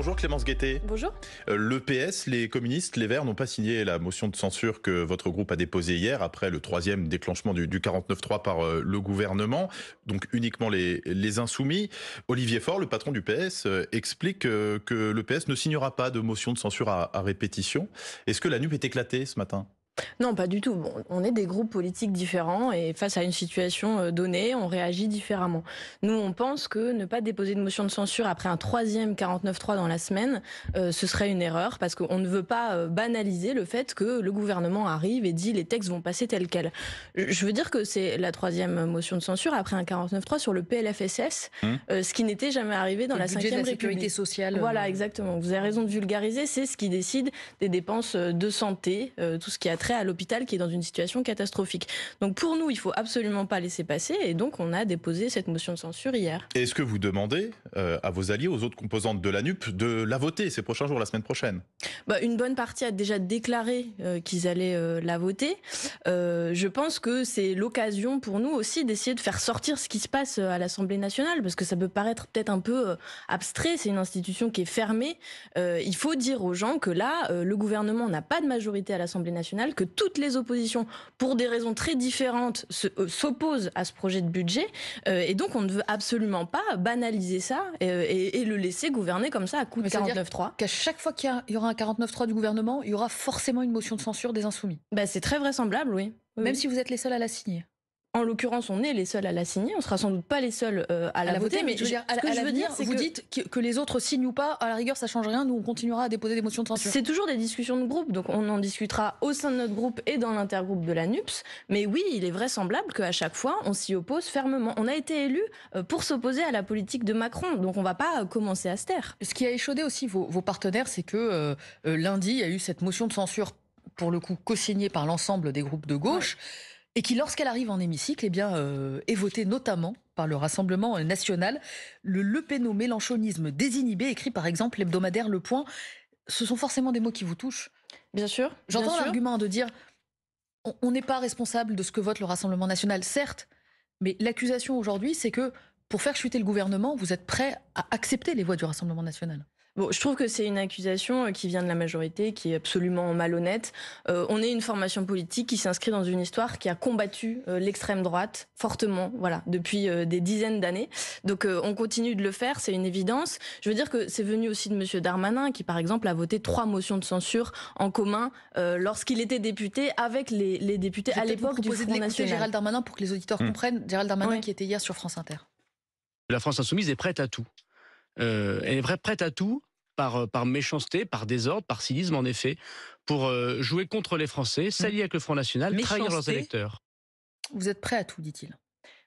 Bonjour Clémence Guettet. Bonjour. Euh, le PS, les communistes, les Verts n'ont pas signé la motion de censure que votre groupe a déposée hier après le troisième déclenchement du, 49.3 49-3 par euh, le gouvernement, donc uniquement les, les insoumis. Olivier Faure, le patron du PS, euh, explique que le PS ne signera pas de motion de censure à, à répétition. Est-ce que la nupe est éclatée ce matin non, pas du tout. on est des groupes politiques différents et face à une situation euh, donnée, on réagit différemment. Nous, on pense que ne pas déposer de motion de censure après un troisième 49.3 dans la semaine, euh, ce serait une erreur parce qu'on ne veut pas euh, banaliser le fait que le gouvernement arrive et dit les textes vont passer tels quels. Je veux dire que c'est la troisième motion de censure après un 49.3 sur le PLFSS, hum. ce qui n'était jamais arrivé dans la cinquième République. sécurité sociale. Voilà, exactement. Vous avez raison de vulgariser. C'est ce qui décide des dépenses de santé, tout ce qui a trait à l'hôpital qui est dans une situation catastrophique. Donc pour nous, il faut absolument pas laisser passer et donc on a déposé cette motion de censure hier. Est-ce que vous demandez euh, à vos alliés, aux autres composantes de la NUP, de la voter ces prochains jours, la semaine prochaine bah, Une bonne partie a déjà déclaré euh, qu'ils allaient euh, la voter. je pense que c'est l'occasion pour nous aussi d'essayer de faire sortir ce qui se passe à l'Assemblée nationale parce que ça peut paraître peut-être un peu abstrait, c'est une institution qui est fermée. il faut dire aux gens que là, le gouvernement n'a pas de majorité à l'Assemblée nationale que toutes les oppositions, pour des raisons très différentes, euh, s'opposent à ce projet de budget. Euh, et donc, on ne veut absolument pas banaliser ça euh, et, le laisser gouverner comme ça à coup de 49.3. Qu'à chaque fois qu'il y, aura un 49.3 du gouvernement, il y aura forcément une motion de censure des insoumis. Bah, C'est très vraisemblable, oui. Même si vous êtes les seuls à la signer en l'occurrence, on est les seuls à la signer. On sera sans doute pas les seuls euh, à, la voter. mais je dire, ce que je veux dire, vous que... dites que, les autres signent ou pas. À la rigueur, ça change rien. Nous, on continuera à déposer des motions de censure. C'est toujours des discussions de groupe, donc on en discutera au sein de notre groupe et dans l'intergroupe de la NUPS. Mais oui, il est vraisemblable qu'à chaque fois, on s'y oppose fermement. On a été élus euh, pour s'opposer à la politique de Macron, donc on ne va pas euh, commencer à se taire. Ce qui a échaudé aussi vos, partenaires, c'est que lundi, il y a eu cette motion de censure pour le coup co-signée par l'ensemble des groupes de gauche et qui, lorsqu'elle arrive en hémicycle, eh euh, est votée notamment par le Rassemblement national. Le le lepéno-mélanchonisme désinhibé, écrit par exemple l'hebdomadaire Le Point, ce sont forcément des mots qui vous touchent. Bien sûr. J'entends l'argument de dire on n'est pas responsable de ce que vote le Rassemblement national, certes, mais l'accusation aujourd'hui, c'est que pour faire chuter le gouvernement, vous êtes prêt à accepter les voix du Rassemblement national je trouve que c'est une accusation euh, qui vient de la majorité, qui est absolument malhonnête. Euh, on est une formation politique qui s'inscrit dans une histoire qui a combattu euh, l'extrême droite fortement, voilà, depuis des dizaines d'années. Donc on continue de le faire, c'est une évidence. Je veux dire que c'est venu aussi de Monsieur Darmanin, qui par exemple a voté trois motions de censure en commun lorsqu'il était député avec les, députés à l'époque du Front de Gérald Darmanin pour que les auditeurs mmh. comprennent. Gérald Darmanin qui était hier sur France Inter. La France insoumise est prête à tout. elle est prête à tout euh, par, méchanceté, par désordre, par cynisme en effet, pour euh, jouer contre les Français, s'allier mmh. avec le Front National, trahir leurs électeurs. Vous êtes prêt à tout, dit-il.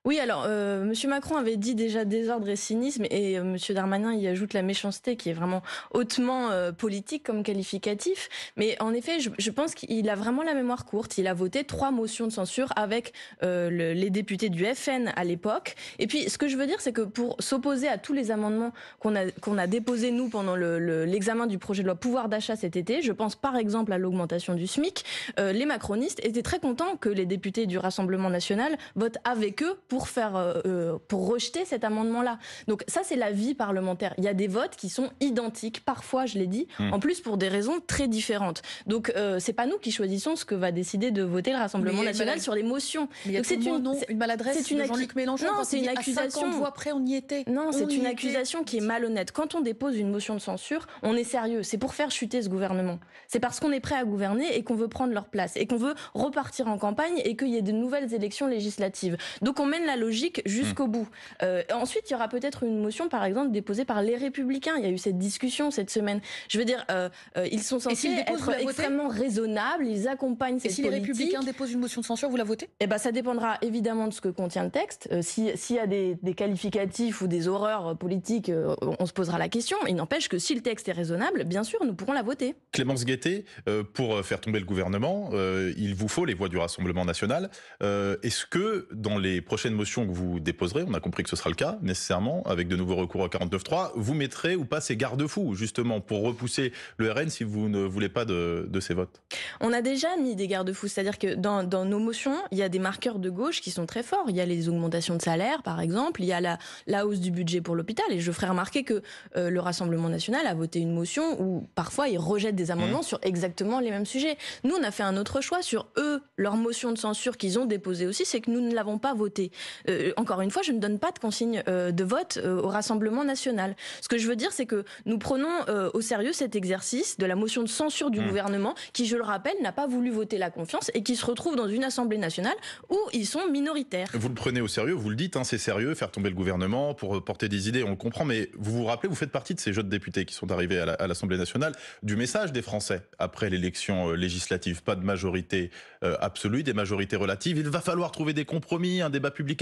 Oui, alors euh, M. Macron avait dit déjà désordre et cynisme, et euh, M. Darmanin y ajoute la méchanceté, qui est vraiment hautement euh, politique comme qualificatif. Mais en effet, je, pense qu'il a vraiment la mémoire courte. Il a voté trois motions de censure avec les députés du FN à l'époque. Et puis, ce que je veux dire, c'est que pour s'opposer à tous les amendements qu'on a qu'on a déposés nous pendant l'examen du projet de loi pouvoir d'achat cet été, je pense par exemple à l'augmentation du SMIC, les macronistes étaient très contents que les députés du Rassemblement national votent avec eux pour, faire, euh, euh, pour rejeter cet amendement-là. Donc ça, c'est la vie parlementaire. Il y a des votes qui sont identiques, parfois, je l'ai dit, hmm. en plus pour des raisons très différentes. Donc euh, c'est pas nous qui choisissons ce que va décider de voter le Rassemblement national sur les motions. c'est une, une maladresse c'est une de Jean-Luc Mélenchon. c'est une accusation. voix près, on y était. Non, c'est une accusation qui est malhonnête. Quand on dépose une motion de censure, on est sérieux. C'est pour faire chuter ce gouvernement. C'est parce qu'on est prêt à gouverner et qu'on veut prendre leur place et qu'on veut repartir en campagne et qu'il y ait de nouvelles élections législatives. Donc on mène la logique jusqu'au hmm. bout. Euh, ensuite, il y aura peut-être une motion, par exemple, déposée par les Républicains. Il y a eu cette discussion cette semaine. Je veux dire, euh, euh, ils sont censés être extrêmement raisonnables, ils accompagnent cette politique. Et si les Républicains déposent une motion de censure, vous la votez Eh ben, ça dépendra évidemment de ce que contient le texte. S'il y a des, des, qualificatifs ou des horreurs politiques, on se posera la question. Il n'empêche que si le texte est raisonnable, bien sûr, nous pourrons la voter. Clémence Guettet, pour faire tomber le gouvernement, il vous faut les voix du Rassemblement national. Est-ce que dans les prochaines motion que vous déposerez, on a compris que ce sera le cas nécessairement, avec de nouveaux recours à 49.3, vous mettrez ou pas ces garde-fous justement pour repousser le RN si vous ne voulez pas de, ces votes On a déjà mis des garde-fous, c'est-à-dire que dans, nos motions, il y a des marqueurs de gauche qui sont très forts. Il y a les augmentations de salaire par exemple, il y a la, hausse du budget pour l'hôpital et je ferai remarquer que euh, le Rassemblement national a voté une motion où parfois ils rejettent des amendements mmh. sur exactement les mêmes sujets. Nous, on a fait un autre choix sur eux, leur motion de censure qu'ils ont déposée aussi, c'est que nous ne l'avons pas votée. Euh, encore une fois, je ne donne pas de consigne euh, de vote euh, au Rassemblement national. Ce que je veux dire, c'est que nous prenons au sérieux cet exercice de la motion de censure du mmh. gouvernement, qui, je le rappelle, n'a pas voulu voter la confiance et qui se retrouve dans une Assemblée nationale où ils sont minoritaires. Vous le prenez au sérieux, vous le dites, hein, c'est sérieux, faire tomber le gouvernement pour porter des idées, on le comprend, mais vous vous rappelez, vous faites partie de ces jeunes députés qui sont arrivés à l'Assemblée nationale, du message des Français après l'élection législative, pas de majorité absolue, des majorités relatives, il va falloir trouver des compromis, un débat public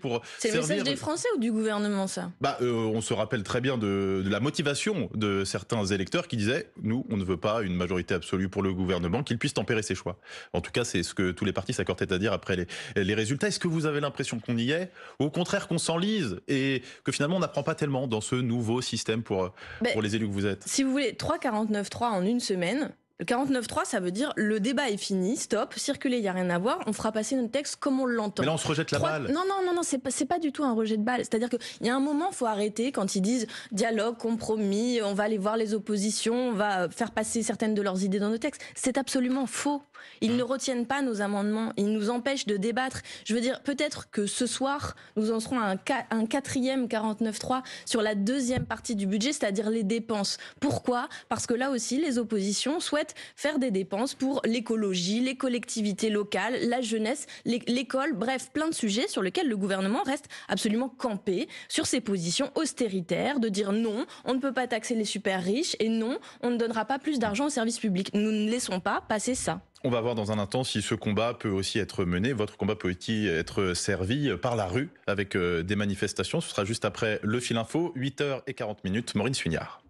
pour. C'est le message des Français ou du gouvernement ça Bah, euh, on se rappelle très bien de, la motivation de certains électeurs qui disaient nous, on ne veut pas une majorité absolue pour le gouvernement, qu'il puisse tempérer ses choix. En tout cas, c'est ce que tous les partis s'accordaient à dire après les, résultats. Est-ce que vous avez l'impression qu'on y est ou au contraire qu'on s'enlise et que finalement on n'apprend pas tellement dans ce nouveau système pour, ben, pour les élus que vous êtes Si vous voulez, 3,49,3 en une semaine. 49.3, ça veut dire le débat est fini, stop, circuler, il n'y a rien à voir, on fera passer notre texte comme on l'entend. Mais on se rejette la balle. Non, non, non, non, c'est pas, pas du tout un rejet de balle. C'est-à-dire qu'il y a un moment, faut arrêter quand ils disent dialogue, compromis, on va aller voir les oppositions, on va faire passer certaines de leurs idées dans nos textes. C'est absolument faux. Ils ne retiennent pas nos amendements. Ils nous empêchent de débattre. Je veux dire, peut-être que ce soir, nous en serons à un, un quatrième 49.3 sur la deuxième partie du budget, c'est-à-dire les dépenses. Pourquoi Parce que là aussi, les oppositions souhaitent faire des dépenses pour l'écologie, les collectivités locales, la jeunesse, l'école, bref, plein de sujets sur lesquels le gouvernement reste absolument campé sur ses positions austéritaires, de dire non, on ne peut pas taxer les super riches et non, on ne donnera pas plus d'argent aux services publics. Nous ne laissons pas passer ça. On va voir dans un instant si ce combat peut aussi être mené, votre combat peut aussi être servi par la rue avec euh, des manifestations. Ce sera juste après le fil info, 8h40 minutes, Maureen Suignard.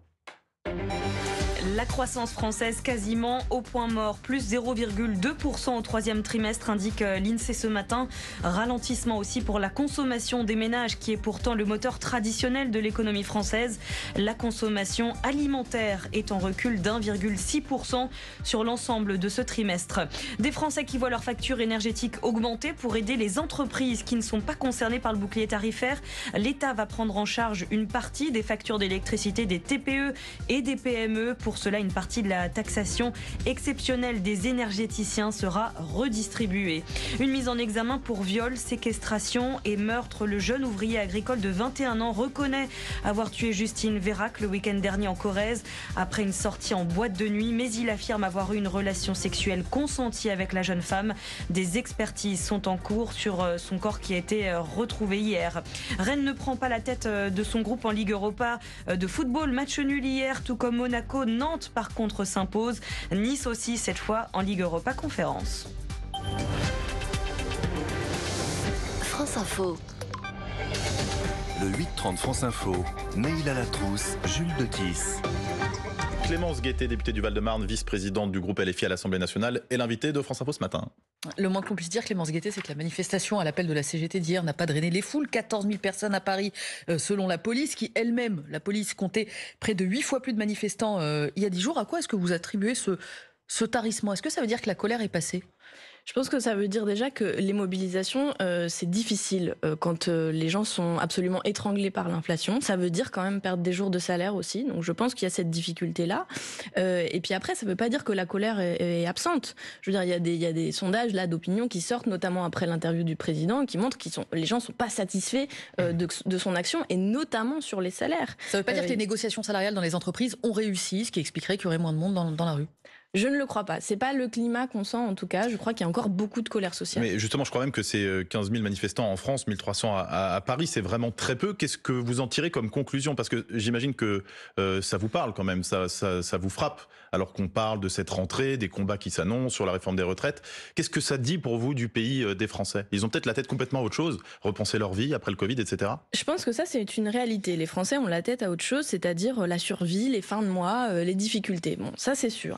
La croissance française quasiment au point mort, plus 0,2% au troisième trimestre, indique euh, l'INSEE ce matin. Ralentissement aussi pour la consommation des ménages, qui est pourtant le moteur traditionnel de l'économie française. La consommation alimentaire est en recul d'1,6% sur l'ensemble de ce trimestre. Des Français qui voient leurs factures énergétiques augmenter pour aider les entreprises qui ne sont pas concernées par le bouclier tarifaire. L'État va prendre en charge une partie des factures d'électricité des TPE et des PME pour cela, une partie de la taxation exceptionnelle des énergéticiens sera redistribuée. Une mise en examen pour viol, séquestration et meurtre. Le jeune ouvrier agricole de 21 ans reconnaît avoir tué Justine Vérac le week-end dernier en Corrèze après une sortie en boîte de nuit, mais il affirme avoir eu une relation sexuelle consentie avec la jeune femme. Des expertises sont en cours sur euh, son corps qui a été euh, retrouvé hier. Rennes ne prend pas la tête euh, de son groupe en Ligue Europa de football. Match nul hier, tout comme Monaco, par contre, s'impose. Nice aussi, cette fois, en Ligue Europa Conférence. France Info. Le 8-30 France Info, Neil à la trousse, Jules de Clémence Guettet, députée du Val-de-Marne, vice-présidente du groupe LFI à l'Assemblée nationale, est l'invitée de France Info ce matin. Le moins que l'on puisse dire, Clémence Guettet, c'est que la manifestation à l'appel de la CGT d'hier n'a pas drainé les foules. 14 000 personnes à Paris, euh, selon la police, qui elle-même, la police comptait près de 8 fois plus de manifestants euh, il y a 10 jours. À quoi est-ce que vous attribuez ce, ce tarissement Est-ce que ça veut dire que la colère est passée je pense que ça veut dire déjà que les mobilisations, euh, c'est difficile euh, quand euh, les gens sont absolument étranglés par l'inflation. Ça veut dire quand même perdre des jours de salaire aussi. Donc je pense qu'il y a cette difficulté-là. et puis après, ça ne veut pas dire que la colère est, absente. Je veux dire, il y a des, sondages là d'opinion qui sortent, notamment après l'interview du président, qui montrent que les gens ne sont pas satisfaits de, son action, et notamment sur les salaires. Ça ne veut pas dire que les négociations salariales dans les entreprises ont réussi, ce qui expliquerait qu'il y aurait moins de monde dans la rue. Je ne le crois pas. C'est pas le climat qu'on sent en tout cas. Je crois qu'il y a encore beaucoup de colère sociale. Mais justement, je crois même que ces 15 000 manifestants en France, 1300 à, à, Paris, c'est vraiment très peu. Qu'est-ce que vous en tirez comme conclusion Parce que j'imagine que euh, ça vous parle quand même, ça, ça, vous frappe. Alors qu'on parle de cette rentrée, des combats qui s'annoncent sur la réforme des retraites, qu'est-ce que ça dit pour vous du pays euh, des Français Ils ont peut-être la tête complètement à autre chose, repenser leur vie après le Covid, etc. Je pense que ça c'est une réalité. Les Français ont la tête à autre chose, c'est-à-dire euh, la survie, les fins de mois, les difficultés. Bon, ça c'est sûr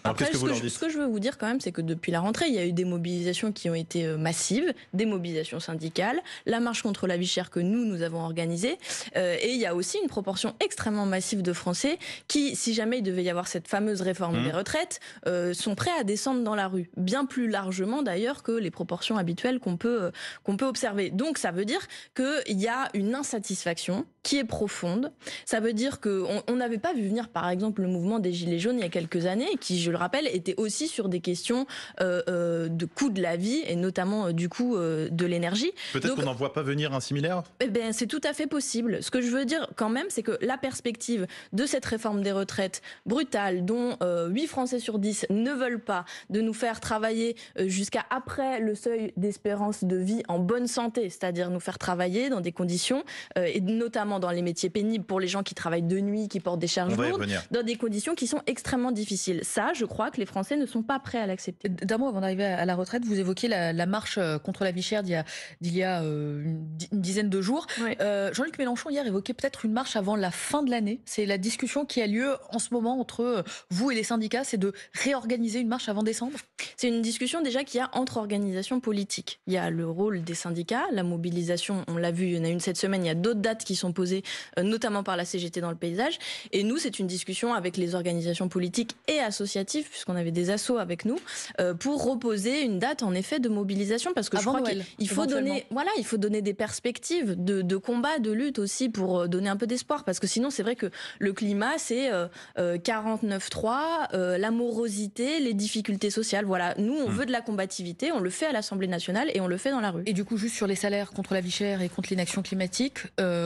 ce que je veux vous dire quand même, c'est que depuis la rentrée, il y a eu des mobilisations qui ont été euh, massives, des mobilisations syndicales, la marche contre la vie chère que nous, nous avons organisée, euh, et il y a aussi une proportion extrêmement massive de Français qui, si jamais il devait y avoir cette fameuse réforme des mmh. retraites, euh, sont prêts à descendre dans la rue, bien plus largement d'ailleurs que les proportions habituelles qu'on peut, qu'on peut observer. Donc ça veut dire qu'il y a une insatisfaction qui est profonde. Ça veut dire qu'on n'avait pas vu venir, par exemple, le mouvement des Gilets jaunes il y a quelques années, qui, je le rappelle, était aussi sur des questions euh, euh, de coût de la vie et notamment euh, du coût de l'énergie. Peut-être qu'on n'en voit pas venir un similaire eh ben, C'est tout à fait possible. Ce que je veux dire quand même, c'est que la perspective de cette réforme des retraites brutale, dont 8 Français sur 10 ne veulent pas, de nous faire travailler jusqu'à après le seuil d'espérance de vie en bonne santé, c'est-à-dire nous faire travailler dans des conditions, et notamment dans les métiers pénibles pour les gens qui travaillent de nuit, qui portent des charges lourdes, dans des conditions qui sont extrêmement difficiles. Ça, je crois que les Français ne sont pas prêts à l'accepter. D'un mot, avant d'arriver à la retraite, vous évoquez la, marche euh, contre la vie chère d'il y a, euh, une dizaine de jours. Euh, Jean-Luc Mélenchon, hier, évoquait peut-être une marche avant la fin de l'année. C'est la discussion qui a lieu en ce moment entre vous et les syndicats, c'est de réorganiser une marche avant décembre C'est une discussion déjà qu'il y a entre organisations politiques. Il y a le rôle des syndicats, la mobilisation, on l'a vu, il y en a une cette semaine, il y a d'autres dates qui sont posées, notamment par la CGT dans le paysage. Et nous, c'est une discussion avec les organisations politiques et associatives, qu'on avait des assauts avec nous, euh, pour reposer une date en effet de mobilisation, parce que je crois qu'il faut donner, voilà, il faut donner des perspectives de, combat, de lutte aussi pour euh, donner un peu d'espoir, parce que sinon c'est vrai que le climat c'est 49-3, euh, l'amorosité, les difficultés sociales, voilà. Nous on hmm. veut de la combativité, on le fait à l'Assemblée nationale et on le fait dans la rue. Et du coup juste sur les salaires contre la vie chère et contre l'inaction climatique,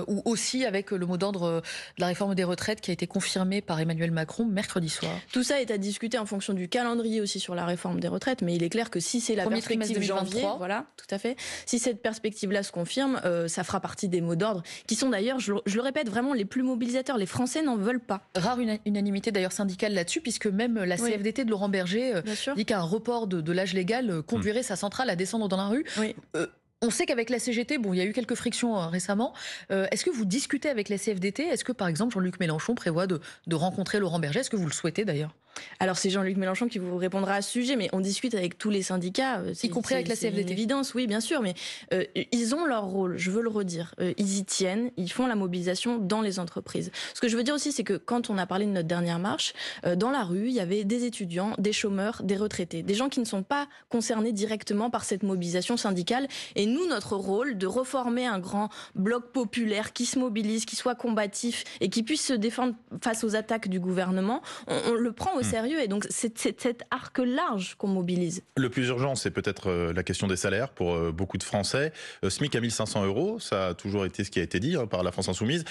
ou aussi avec le mot d'ordre de la réforme des retraites qui a été confirmée par Emmanuel Macron mercredi soir. Tout ça est à discuter en fonction du calendrier aussi sur la réforme des retraites, mais il est clair que si c'est la perspective de janvier, voilà, tout à fait. Si cette perspective-là se confirme, euh, ça fera partie des mots d'ordre qui sont d'ailleurs, je, le répète, vraiment les plus mobilisateurs. Les Français n'en veulent pas. Rare une, unanimité d'ailleurs syndicale là-dessus, puisque même la CFDT de Laurent Berger euh, dit qu'un report de, l'âge légal euh, conduirait sa centrale à descendre dans la rue. on sait qu'avec la CGT, bon, il y a eu quelques frictions récemment. Est-ce que vous discutez avec la CFDT Est-ce que, par exemple, Jean-Luc Mélenchon prévoit de, de rencontrer Laurent Berger Est-ce que vous le souhaitez d'ailleurs alors c'est Jean-Luc Mélenchon qui vous répondra à ce sujet, mais on discute avec tous les syndicats, euh, y compris avec la CFDT. évidence, oui, bien sûr, mais euh, ils ont leur rôle. Je veux le redire, euh, ils y tiennent, ils font la mobilisation dans les entreprises. Ce que je veux dire aussi, c'est que quand on a parlé de notre dernière marche, dans la rue, il y avait des étudiants, des chômeurs, des retraités, des gens qui ne sont pas concernés directement par cette mobilisation syndicale. Et nous, notre rôle, de reformer un grand bloc populaire qui se mobilise, qui soit combatif et qui puisse se défendre face aux attaques du gouvernement, on, on le prend Hmm. sérieux. Et donc, c'est cet arc large qu'on mobilise. Le plus urgent, c'est peut-être euh, la question des salaires pour euh, beaucoup de Français. Euh, SMIC à 1500 euros, ça a toujours été ce qui a été dit hein, par la France Insoumise.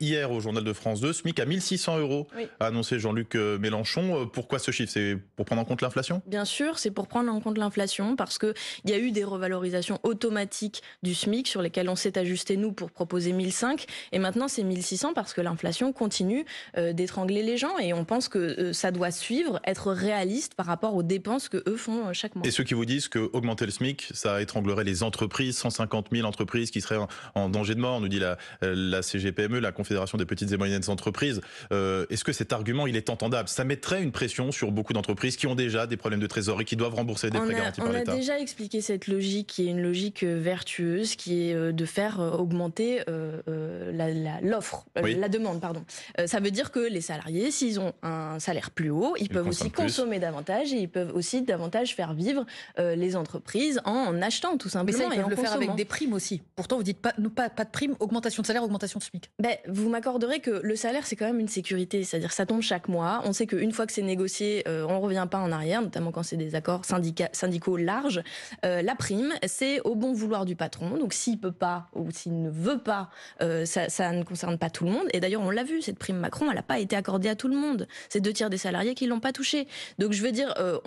Hier, au Journal de France 2, SMIC à 1600 euros, a annoncé Jean-Luc Mélenchon. Pourquoi ce chiffre C'est pour prendre en compte l'inflation Bien sûr, c'est pour prendre en compte l'inflation parce qu'il y a eu des revalorisations automatiques du SMIC sur lesquelles on s'est ajusté, nous, pour proposer 1005. Et maintenant, c'est 1600 parce que l'inflation continue d'étrangler les gens et on pense que ça doit suivre, être réaliste par rapport aux dépenses que eux font euh, chaque mois. Et ceux qui vous disent que augmenter le SMIC, ça étranglerait les entreprises, 150 000 entreprises qui seraient en danger de mort, nous dit la, euh, la CGPME, la Confédération des petites et moyennes entreprises. Euh, est-ce que cet argument, il est entendable Ça mettrait une pression sur beaucoup d'entreprises qui ont déjà des problèmes de trésorerie, qui doivent rembourser des prêts garantis par l'État. On a déjà expliqué cette logique qui est une logique vertueuse, qui est de faire augmenter l'offre, la, demande, pardon. ça veut dire que les salariés, s'ils ont un salaire plus haut, ils, peuvent aussi consommer davantage et ils peuvent aussi davantage faire vivre euh, les entreprises en, achetant tout simplement. Mais ça, ils peuvent le faire avec des primes aussi. Pourtant, vous dites pas, nous, pas, pas de primes, augmentation de salaire, augmentation de SMIC. Ben, vous m'accorderez que le salaire, c'est quand même une sécurité. C'est-à-dire, ça tombe chaque mois. On sait qu'une fois que c'est négocié, euh, on ne revient pas en arrière, notamment quand c'est des accords syndicaux larges. Euh, la prime, c'est au bon vouloir du patron. Donc, s'il peut pas ou s'il ne veut pas, ça, ça ne concerne pas tout le monde. Et d'ailleurs, on l'a vu, cette prime Macron, elle n'a pas été accordée à tout le monde. C'est deux tiers des salariés qu'ils ne l'ont pas touché. Donc je veux dire, euh,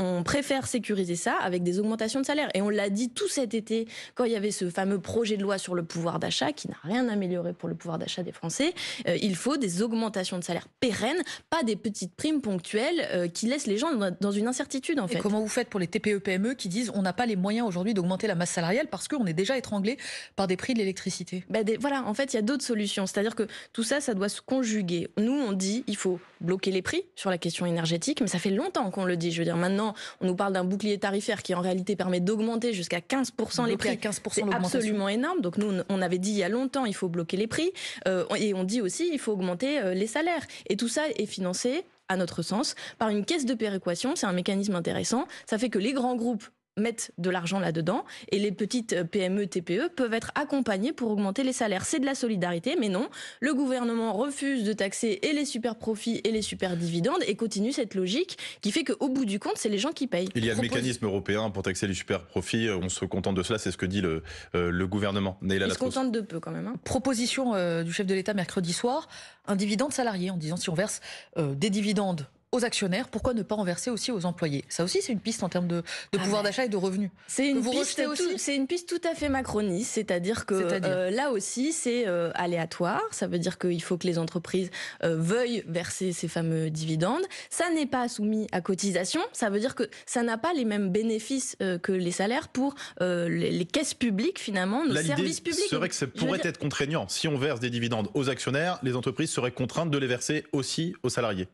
on, préfère sécuriser ça avec des augmentations de salaire. Et on l'a dit tout cet été quand il y avait ce fameux projet de loi sur le pouvoir d'achat qui n'a rien amélioré pour le pouvoir d'achat des Français. Euh, il faut des augmentations de salaire pérennes, pas des petites primes ponctuelles euh, qui laissent les gens dans une incertitude en fait. Et comment vous faites pour les TPE-PME e qui disent on n'a pas les moyens aujourd'hui d'augmenter la masse salariale parce qu'on est déjà étranglé par des prix de l'électricité ben Voilà, en fait, il y a d'autres solutions. C'est-à-dire que tout ça, ça doit se conjuguer. Nous, on dit il faut bloquer les prix sur la question énergétique, mais ça fait longtemps qu'on le dit. Je veux dire, maintenant, on nous parle d'un bouclier tarifaire qui en réalité permet d'augmenter jusqu'à 15% les prix. 15 c'est absolument énorme. Donc nous, on avait dit il y a longtemps, il faut bloquer les prix. Euh, et on dit aussi, il faut augmenter euh, les salaires. Et tout ça est financé à notre sens, par une caisse de péréquation, c'est un mécanisme intéressant, ça fait que les grands groupes mettent de l'argent là-dedans et les petites euh, PME, TPE peuvent être accompagnées pour augmenter les salaires. C'est de la solidarité, mais non, le gouvernement refuse de taxer et les super profits et les super dividendes et continue cette logique qui fait qu'au bout du compte, c'est les gens qui payent. Il y a un le mécanisme européen pour taxer les super profits, euh, on se contente de cela, c'est ce que dit le, euh, gouvernement. Il se contente de peu quand même. Hein. Proposition du chef de l'État mercredi soir, un dividende salarié en disant si on verse des dividendes aux actionnaires, pourquoi ne pas en verser aussi aux employés Ça aussi, c'est une piste en termes de, ah pouvoir d'achat et de revenus. C'est une, une, piste tout à fait macroniste, c'est-à-dire que euh, là aussi, c'est euh, aléatoire. Ça veut dire qu'il faut que les entreprises euh, veuillent verser ces fameux dividendes. Ça n'est pas soumis à cotisation. Ça veut dire que ça n'a pas les mêmes bénéfices que les salaires pour les, caisses publiques, finalement, nos services publics. C'est vrai que ça pourrait être contraignant. Si on verse des dividendes aux actionnaires, les entreprises seraient contraintes de les verser aussi aux salariés.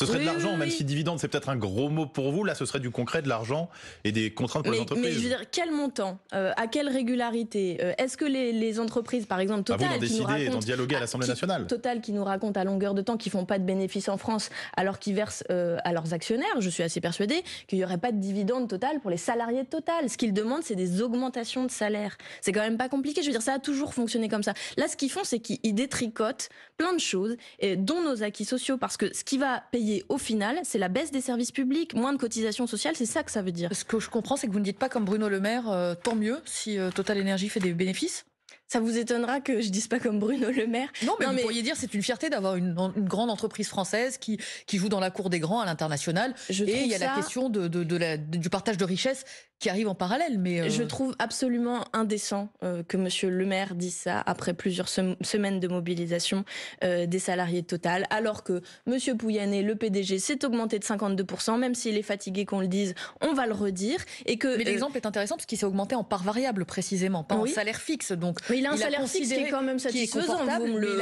Ce serait de l'argent, même si dividende, c'est peut-être un gros mot pour vous. Là, ce serait du concret, de l'argent et des contraintes pour les entreprises. Mais je veux dire, quel montant euh, À quelle régularité euh, Est-ce que les, entreprises, par exemple, Total. vous et d'en dialoguer à ah, l'Assemblée nationale. Total qui nous raconte à longueur de temps qu'ils font pas de bénéfices en France alors qu'ils versent euh, à leurs actionnaires. Je suis assez persuadée qu'il n'y aurait pas de dividende Total pour les salariés de Total. Ce qu'ils demandent, c'est des augmentations de salaire. C'est quand même pas compliqué. Je veux dire, ça a toujours fonctionné comme ça. Là, ce qu'ils font, c'est qu'ils détricotent plein de choses, et, dont nos acquis sociaux, parce que ce qui va payer au final, c'est la baisse des services publics, moins de cotisations sociales, c'est ça que ça veut dire. Ce que je comprends, c'est que vous ne dites pas comme Bruno Le Maire, euh, tant mieux si euh, Total Energy fait des bénéfices ça vous étonnera que je dise pas comme Bruno Le Maire. Non, mais vous pourriez dire c'est une fierté d'avoir une, grande entreprise française qui, joue dans la cour des grands à l'international. Et il y a la question du partage de richesses qui en parallèle. Mais euh, Je trouve absolument indécent euh, que Monsieur le maire dise ça après plusieurs semaines de mobilisation euh, des salariés de Total, alors que Monsieur Pouyanné, le PDG, s'est augmenté de 52%, même s'il est fatigué qu'on le dise, on va le redire. Et que, mais l'exemple est intéressant parce qu'il s'est augmenté en part variable précisément, pas en salaire fixe. Donc, il a un salaire fixe qui est quand même satisfaisant,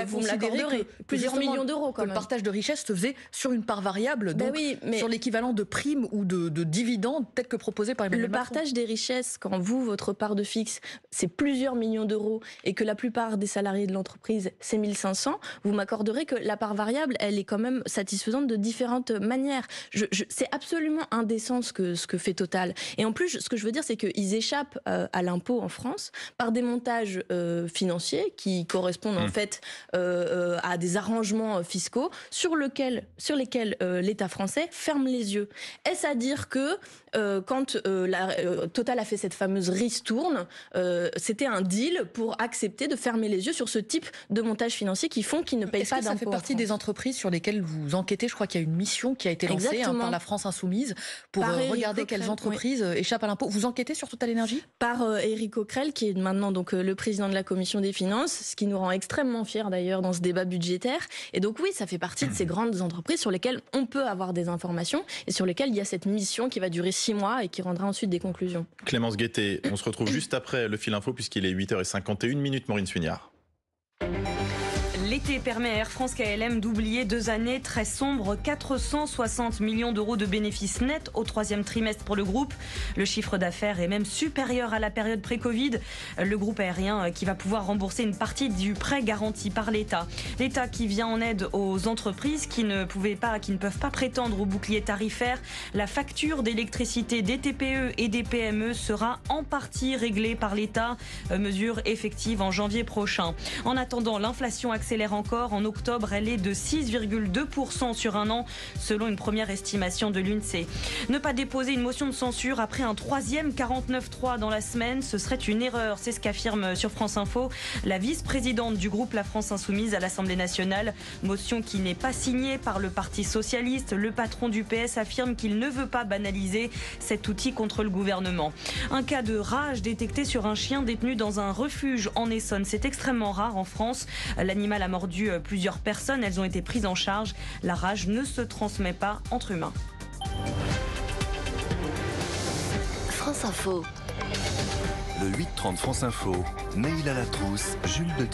vous me l'accorderez. Plusieurs millions d'euros quand même. Le partage de richesse se faisait sur une part variable, bah donc sur l'équivalent de primes ou de, de dividendes, peut-être que proposé par le partage des richesses, quand vous, votre part de fixe, c'est plusieurs millions d'euros et que la plupart des salariés de l'entreprise, c'est 1500, vous m'accorderez que la part variable, elle est quand même satisfaisante de différentes manières. Je, c'est absolument indécent ce que, ce que fait Total. Et en plus, ce que je veux dire, c'est qu'ils échappent euh, à l'impôt en France par des montages euh, financiers qui correspondent en mmh. fait euh, à des arrangements fiscaux sur, lequel, sur lesquels l'État français ferme les yeux. Est-ce à dire que quand la, euh, Total a fait cette fameuse ristourne. Euh, c'était un deal pour accepter de fermer les yeux sur ce type de montage financier qui font qu'ils ne payent pas d'impôts. Ça fait partie des entreprises sur lesquelles vous enquêtez. Je crois qu'il y a une mission qui a été lancée hein, par la France Insoumise pour euh, regarder quelles entreprises échappent à l'impôt. Vous enquêtez sur Total Energy Par Éric Eric Coquerel, qui est maintenant donc le président de la commission des finances, ce qui nous rend extrêmement fiers d'ailleurs dans ce débat budgétaire. Et donc oui, ça fait partie de ces grandes entreprises sur lesquelles on peut avoir des informations et sur lesquelles il y a cette mission qui va durer six mois et qui rendra ensuite des Conclusion. Clémence Guettet, on se retrouve juste après le fil info puisqu'il est 8h51 minutes, Maureen Suignard permet à Air France KLM d'oublier deux années très sombres, 460 millions d'euros de bénéfices nets au troisième trimestre pour le groupe. Le chiffre d'affaires est même supérieur à la période pré-Covid. Le groupe aérien euh, qui va pouvoir rembourser une partie du prêt garanti par l'État. L'État qui vient en aide aux entreprises qui ne pouvaient pas, qui ne peuvent pas prétendre au bouclier tarifaire. La facture d'électricité des TPE et des PME sera en partie réglée par l'État. Euh, mesure effective en janvier prochain. En attendant, l'inflation accélère encore. En octobre, elle est de 6,2% sur un an, selon une première estimation de l'UNSEE. Ne pas déposer une motion de censure après un troisième 49.3 dans la semaine, ce serait une erreur. C'est ce qu'affirme sur France Info la vice-présidente du groupe La France Insoumise à l'Assemblée nationale. Motion qui n'est pas signée par le Parti Socialiste. Le patron du PS affirme qu'il ne veut pas banaliser cet outil contre le gouvernement. Un cas de rage détecté sur un chien détenu dans un refuge en Essonne. C'est extrêmement rare en France. L'animal a mort euh, plusieurs personnes. Elles ont été prises en charge. La rage ne se transmet pas entre humains. France Info. Le 8-30 France Info, Neil à la trousse, Jules de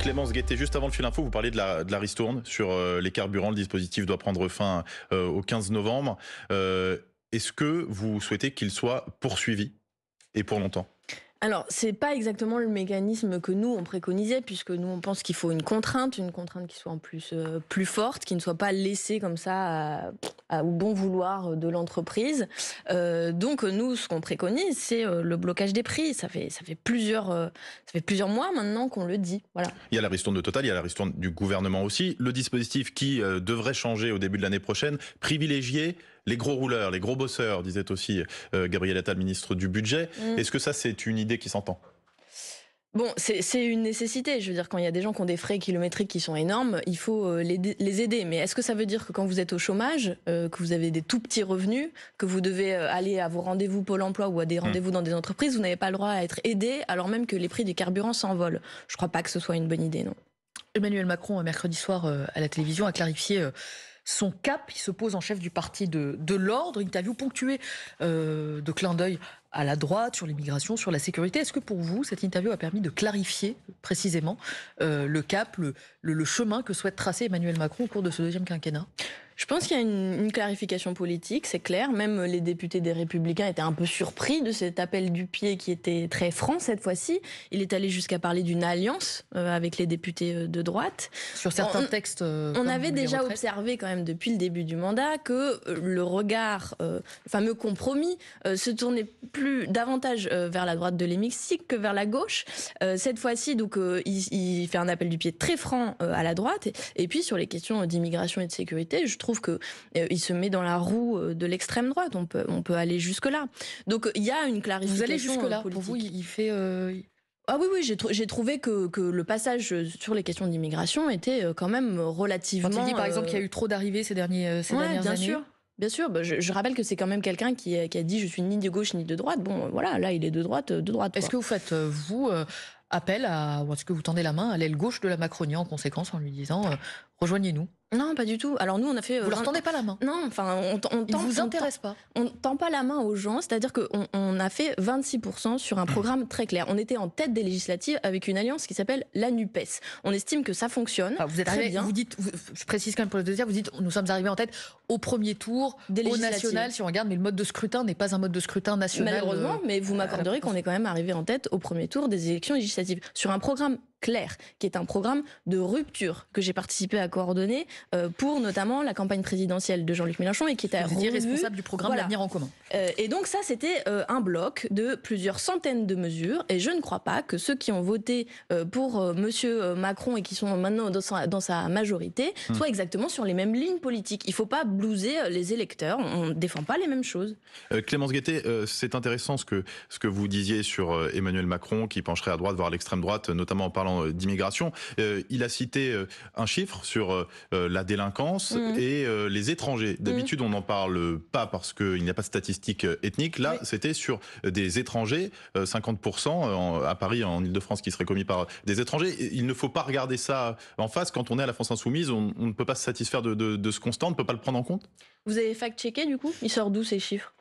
Clémence Guettet, juste avant le fil info, vous parlez de la, de la ristourne sur euh, les carburants. Le dispositif doit prendre fin euh, au 15 novembre. Est-ce que vous souhaitez qu'il soit poursuivi et pour longtemps alors, ce n'est pas exactement le mécanisme que nous on préconisait, puisque nous on pense qu'il faut une contrainte, une contrainte qui soit en plus euh, plus forte, qui ne soit pas laissée comme ça au bon vouloir de l'entreprise. Euh, donc nous, ce qu'on préconise, c'est euh, le blocage des prix. Ça fait ça fait plusieurs ça fait plusieurs mois maintenant qu'on le dit. Voilà. Il y a la ristourne de Total, il y a la ristourne du gouvernement aussi. Le dispositif qui devrait changer au début de l'année prochaine privilégier les gros rouleurs, les gros bosseurs, disait aussi euh, Gabriel Attal, ministre du Budget. Mm. Est-ce que ça, c'est une idée qui s'entend Bon, c'est une nécessité. Je veux dire, quand il y a des gens qui ont des frais kilométriques qui sont énormes, il faut euh, les, aider. Mais est-ce que ça veut dire que quand vous êtes au chômage, euh, que vous avez des tout petits revenus, que vous devez aller à vos rendez-vous Pôle emploi ou à des mm. rendez-vous dans des entreprises, vous n'avez pas le droit à être aidé alors même que les prix du carburant s'envolent Je ne crois pas que ce soit une bonne idée, non. Emmanuel Macron, mercredi soir à la télévision, a clarifié son cap. Il se pose en chef du parti de, l'ordre. Interview ponctuée euh, de clin d'œil à la droite sur l'immigration, sur la sécurité. Est-ce que pour vous, cette interview a permis de clarifier précisément euh, le cap, le chemin que souhaite tracer Emmanuel Macron au cours de ce deuxième quinquennat je pense qu'il y a une, clarification politique, c'est clair. Même les députés des Républicains étaient un peu surpris de cet appel du pied qui était très franc cette fois-ci. Il est allé jusqu'à parler d'une alliance euh, avec les députés euh, de droite. Sur certains textes. Euh, on avait déjà observé quand même depuis le début du mandat que le regard, fameux compromis, se tournait plus davantage vers la droite de l'hémicycle que vers la gauche. cette fois-ci, donc, il, fait un appel du pied très franc à la droite. Et, et puis sur les questions d'immigration et de sécurité, je trouve trouve que euh, se met dans la roue euh, de l'extrême droite. On peut, aller jusque là. Donc il y a une clarification. Vous allez euh, jusque là. Pour vous, il fait. Ah oui, oui, j'ai trouvé que, le passage sur les questions d'immigration était quand même relativement. Quand il dit par exemple qu'il y a eu trop d'arrivées ces, derniers, ces dernières bien années. Sûr. Bien sûr, bah, je, rappelle que c'est quand même quelqu'un qui, a dit je suis ni de gauche ni de droite. Bon, voilà, là il est de droite, de droite. Est-ce que vous faites vous appel à, est-ce que vous tendez la main à l'aile gauche de la Macronie en conséquence en lui disant rejoignez-nous non, pas du tout. Alors nous, on a fait. Euh, vous leur tendez pas la main Non, enfin, on, ne vous intéresse pas On tend pas la main aux gens, c'est-à-dire qu'on on a fait 26% sur un programme très clair. On était en tête des législatives avec une alliance qui s'appelle la Nupes. On estime que ça fonctionne. Ah, vous êtes très bien. Vous dites, je précise quand même pour le deuxième, vous dites, nous sommes arrivés en tête au premier tour des au national, si on regarde, mais le mode de scrutin n'est pas un mode de scrutin national. Malheureusement, euh, mais vous m'accorderez euh, qu'on est quand même arrivé en tête au premier tour des élections législatives sur un programme clair, qui est un programme de rupture que j'ai participé à coordonner euh, pour notamment la campagne présidentielle de Jean-Luc Mélenchon et qui était responsable du programme L'avenir en commun. Euh, et donc ça, c'était euh, un bloc de plusieurs centaines de mesures et je ne crois pas que ceux qui ont voté pour Monsieur Macron et qui sont maintenant dans sa, majorité hmm. soient exactement sur les mêmes lignes politiques. Il ne faut pas blouser les électeurs, on ne défend pas les mêmes choses. Clémence Guettet, c'est intéressant ce que, ce que vous disiez sur Emmanuel Macron qui pencherait à droite, voire à l'extrême droite, notamment en parlant euh, d'immigration. Euh, il a cité euh, un chiffre sur la délinquance mm. et les étrangers. Mm. D'habitude, on n'en parle pas parce qu'il n'y a pas de statistiques ethniques. Là, c'était sur des étrangers, 50% à Paris, en Ile-de-France, qui seraient commis par des étrangers. Il ne faut pas regarder ça en face. Quand on est à la France Insoumise, on, ne peut pas se satisfaire de, de ce constat, on ne peut pas le prendre en compte. Vous avez fact-checké, du coup Il sort d'où ces chiffres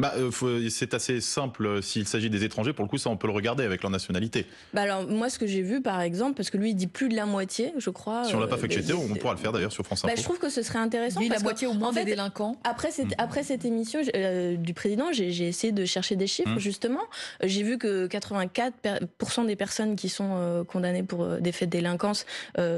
bah, euh, c'est assez simple. Euh, s'il s'agit des étrangers, pour le coup, ça, on peut le regarder avec leur nationalité. Bah alors, moi, ce que j'ai vu, par exemple, parce que lui, il dit plus de la moitié, je crois. Si on l'a euh, pas que fait on pourra le faire d'ailleurs sur France bah, Info. je trouve que ce serait intéressant. Lui, la moitié au moins des délinquants. Après cette, mm. après cette émission du président, j'ai essayé de chercher des chiffres, mm. justement. J'ai vu que 84% des personnes qui sont condamnées pour des faits de délinquance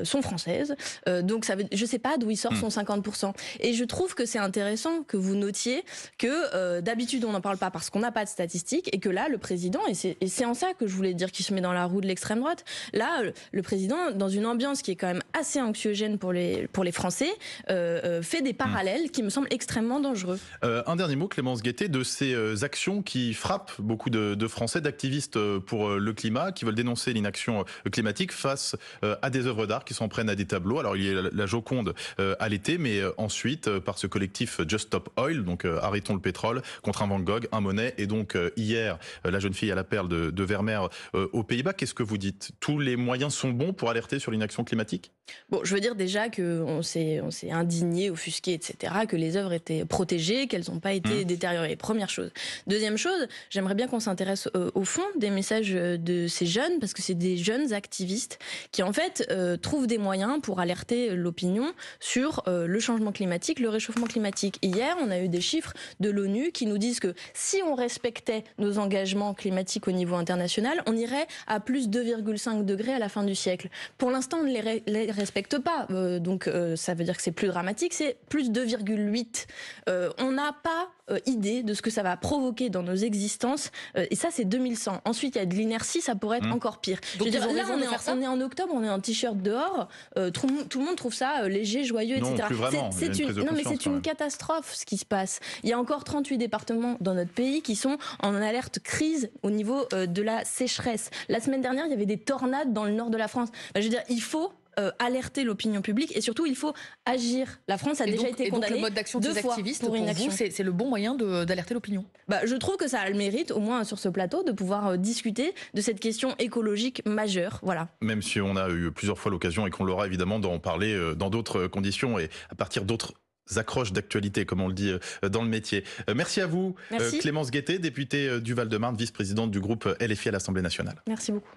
sont françaises. donc, ça ne je sais pas d'où il sort mm. son 50%. Et je trouve que c'est intéressant que vous notiez que d'habitude, on n'en parle pas parce qu'on n'a pas de statistiques et que là, le président, et c'est en ça que je voulais dire qu'il se met dans la roue de l'extrême droite, là, le président, dans une ambiance qui est quand même assez anxiogène pour les, pour les Français, euh, euh, fait des parallèles hmm. qui me semblent extrêmement dangereux. Euh, un dernier mot, Clémence Guettet, de ces actions qui frappent beaucoup de, de Français, d'activistes pour le climat, qui veulent dénoncer l'inaction climatique face à des œuvres d'art qui s'en prennent à des tableaux. Alors, il y a la Joconde à l'été, mais ensuite, par ce collectif Just Stop Oil, donc arrêtons le pétrole, contre un Van Gogh, un Monet, et donc euh, hier, euh, la jeune fille à la perle de, Vermeer euh, aux Pays-Bas. Qu'est-ce que vous dites Tous les moyens sont bons pour alerter sur l'inaction climatique Bon, je veux dire déjà qu'on s'est, on s'est indigné, offusqué, etc., que les œuvres étaient protégées, qu'elles n'ont pas été mmh. détériorées. Première chose. Deuxième chose, j'aimerais bien qu'on s'intéresse au fond des messages de ces jeunes, parce que c'est des jeunes activistes qui, en fait, trouvent des moyens pour alerter l'opinion sur le changement climatique, le réchauffement climatique. Hier, on a eu des chiffres de l'ONU qui nous disent que si on respectait nos engagements climatiques au niveau international, on irait à plus 2,5 degrés à la fin du siècle. Pour l'instant, on ne les, respecte pas, euh, donc euh, ça veut dire que c'est plus dramatique, c'est plus 2,8. Euh, on n'a pas euh, idée de ce que ça va provoquer dans nos existences. Euh, et ça, c'est 2100. Ensuite, il y a de l'inertie, ça pourrait être mmh. encore pire. Je veux là, on est, en, octobre, on est en t-shirt dehors. Euh, tout, le monde trouve ça léger, joyeux, etc. C'est une, catastrophe ce qui se passe. Il y a encore 38 départements dans notre pays qui sont en alerte crise au niveau de la sécheresse. La semaine dernière, il y avait des tornades dans le nord de la France. je veux dire, il faut euh, alerter l'opinion publique et surtout il faut agir. La France a déjà été condamnée donc le mode d'action des activistes pour, une action. C'est le bon moyen d'alerter l'opinion. Bah, je trouve que ça a le mérite, au moins sur ce plateau, de pouvoir euh, discuter de cette question écologique majeure. Voilà. Même si on a eu plusieurs fois l'occasion et qu'on l'aura évidemment d'en parler euh, dans d'autres conditions et à partir d'autres accroches d'actualité, comme on le dit dans le métier. Merci à vous, Clémence Guettet, députée du Val-de-Marne, vice-présidente du groupe LFI à l'Assemblée nationale. Merci beaucoup.